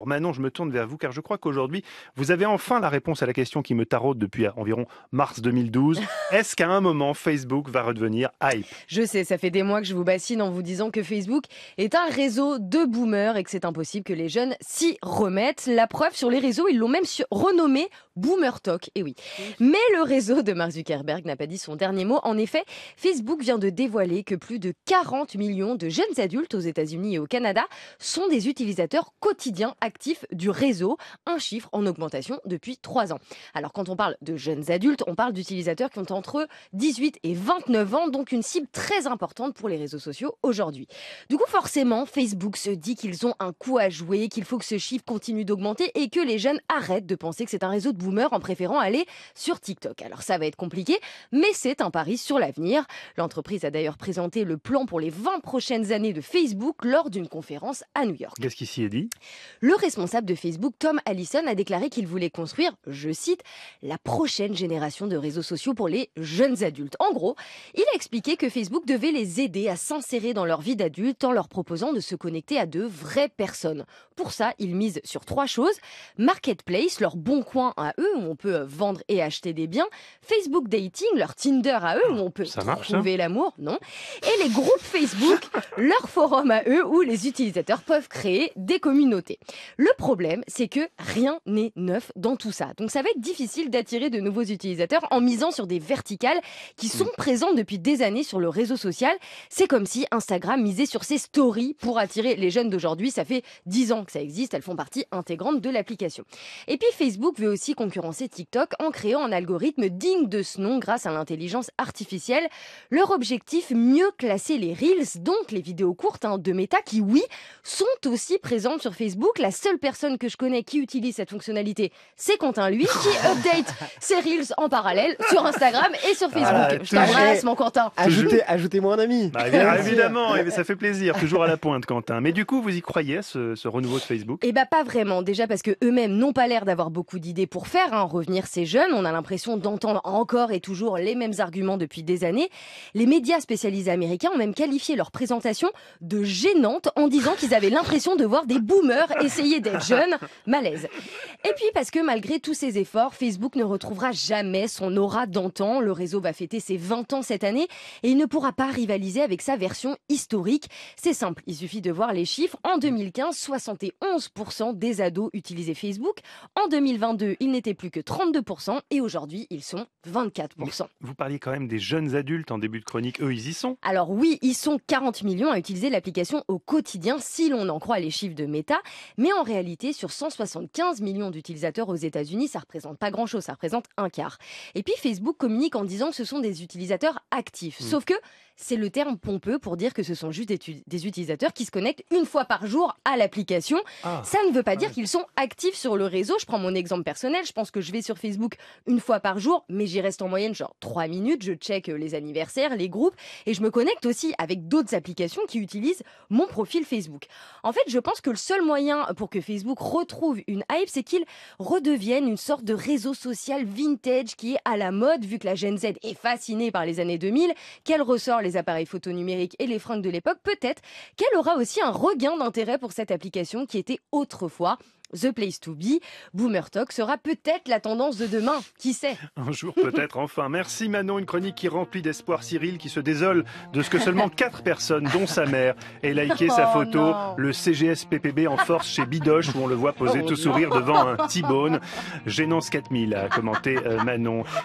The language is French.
Oh, Manon, je me tourne vers vous car je crois qu'aujourd'hui, vous avez enfin la réponse à la question qui me taraude depuis environ mars 2012. Est-ce qu'à un moment, Facebook va redevenir hype Je sais, ça fait des mois que je vous bassine en vous disant que Facebook est un réseau de boomers et que c'est impossible que les jeunes s'y remettent. La preuve, sur les réseaux, ils l'ont même renommé Boomer Talk, et eh oui. Mais le réseau de Mark Zuckerberg n'a pas dit son dernier mot. En effet, Facebook vient de dévoiler que plus de 40 millions de jeunes adultes aux États-Unis et au Canada sont des utilisateurs quotidiens actifs du réseau, un chiffre en augmentation depuis trois ans. Alors quand on parle de jeunes adultes, on parle d'utilisateurs qui ont entre 18 et 29 ans, donc une cible très importante pour les réseaux sociaux aujourd'hui. Du coup, forcément, Facebook se dit qu'ils ont un coup à jouer, qu'il faut que ce chiffre continue d'augmenter et que les jeunes arrêtent de penser que c'est un réseau de boomers en préférant aller sur TikTok. Alors ça va être compliqué, mais c'est un pari sur l'avenir. L'entreprise a d'ailleurs présenté le plan pour les 20 prochaines années de Facebook lors d'une conférence à New York. Qu'est-ce qui s'y est dit Le responsable de Facebook, Tom Allison, a déclaré qu'il voulait construire, je cite, la prochaine génération de réseaux sociaux pour les jeunes adultes. En gros, il a expliqué que Facebook devait les aider à s'insérer dans leur vie d'adulte en leur proposant de se connecter à de vraies personnes. Pour ça, il mise sur trois choses. Marketplace, leur bon coin à où on peut euh, vendre et acheter des biens, Facebook Dating, leur Tinder à eux, où ah, on peut trouver l'amour, non Et les groupes Facebook, leur forum à eux, où les utilisateurs peuvent créer des communautés. Le problème, c'est que rien n'est neuf dans tout ça. Donc ça va être difficile d'attirer de nouveaux utilisateurs en misant sur des verticales qui hmm. sont présentes depuis des années sur le réseau social. C'est comme si Instagram misait sur ses stories pour attirer les jeunes d'aujourd'hui. Ça fait 10 ans que ça existe, elles font partie intégrante de l'application. Et puis Facebook veut aussi qu'on concurrencer TikTok en créant un algorithme digne de ce nom grâce à l'intelligence artificielle. Leur objectif, mieux classer les Reels, donc les vidéos courtes hein, de Meta, qui, oui, sont aussi présentes sur Facebook. La seule personne que je connais qui utilise cette fonctionnalité, c'est Quentin, lui, qui update ses Reels en parallèle sur Instagram et sur Facebook. je t'embrasse, mon Quentin. Ajoutez, moi un ami. Bah, évidemment, ça fait plaisir. Toujours à la pointe, Quentin. Mais du coup, vous y croyez, ce, renouveau de Facebook Eh bah, pas vraiment. Déjà parce que eux-mêmes n'ont pas l'air d'avoir beaucoup d'idées pour faire en hein, revenir ces jeunes. On a l'impression d'entendre encore et toujours les mêmes arguments depuis des années. Les médias spécialisés américains ont même qualifié leur présentation de gênante en disant qu'ils avaient l'impression de voir des boomers essayer d'être jeunes. Malaise. Et puis parce que malgré tous ces efforts, Facebook ne retrouvera jamais son aura d'antan. Le réseau va fêter ses 20 ans cette année et il ne pourra pas rivaliser avec sa version historique. C'est simple, il suffit de voir les chiffres. En 2015, 71% des ados utilisaient Facebook. En 2022, il n'est plus que 32% et aujourd'hui, ils sont 24%. vous parliez quand même des jeunes adultes en début de chronique, eux, ils y sont Alors oui, ils sont 40 millions à utiliser l'application au quotidien, si l'on en croit les chiffres de Meta. Mais en réalité, sur 175 millions d'utilisateurs aux États-Unis, ça représente pas grand-chose, ça représente un quart. Et puis Facebook communique en disant que ce sont des utilisateurs actifs. Hmm. Sauf que c'est le terme pompeux pour dire que ce sont juste des, utilisateurs qui se connectent une fois par jour à l'application. Ah. Ça ne veut pas ah dire qu'ils sont actifs sur le réseau. Je prends mon exemple personnel. Je pense que je vais sur Facebook une fois par jour, mais j'y reste en moyenne genre 3 minutes. Je check euh, les anniversaires, les groupes et je me connecte aussi avec d'autres applications qui utilisent mon profil Facebook. En fait, je pense que le seul moyen pour que Facebook retrouve une hype, c'est qu'il redevienne une sorte de réseau social vintage qui est à la mode vu que la Gen Z est fascinée par les années 2000, qu'elle ressort les appareils photo numériques et les fringues de l'époque, peut-être qu'elle aura aussi un regain d'intérêt pour cette application qui était autrefois The Place to Be. Boomer Talk sera peut-être la tendance de demain. Qui sait Un jour peut-être enfin. Merci Manon, une chronique qui remplit d'espoir Cyril qui se désole de ce que seulement quatre personnes, dont sa mère, aient liké sa oh photo, le CGS PPB en force chez Bidoche où on le voit poser oh tout sourire devant un T-Bone. Gênance 4000 a commenté euh, Manon.